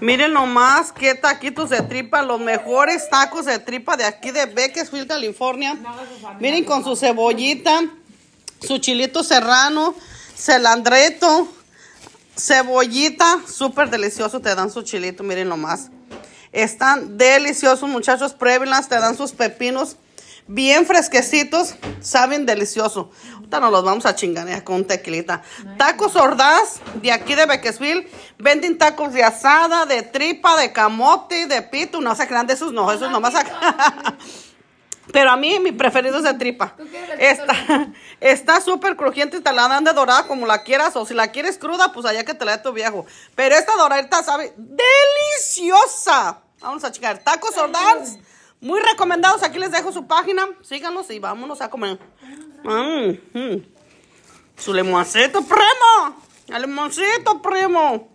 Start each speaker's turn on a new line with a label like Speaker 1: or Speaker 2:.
Speaker 1: Miren nomás qué taquitos de tripa, los mejores tacos de tripa de aquí de Bakersfield, California. Miren con su cebollita, su chilito serrano, celandreto, cebollita, súper delicioso, te dan su chilito, miren nomás. Están deliciosos muchachos, pruébenlas, te dan sus pepinos bien fresquecitos, saben delicioso. Ahorita nos los vamos a chinganear con tequilita. Tacos Ordaz, de aquí de Bequesville, venden tacos de asada, de tripa, de camote, de pito, no se grandes de esos, no, esos nomás acá. Pero a mí mi preferido es de tripa. esta Está súper crujiente y te la dan de dorada como la quieras. O si la quieres cruda, pues allá que te la dé tu viejo. Pero esta doradita sabe deliciosa. Vamos a chingar. Tacos Ordaz. Muy recomendados. Aquí les dejo su página. Síganos y vámonos a comer. Mm, mm. Su limoncito, primo. El limoncito, primo.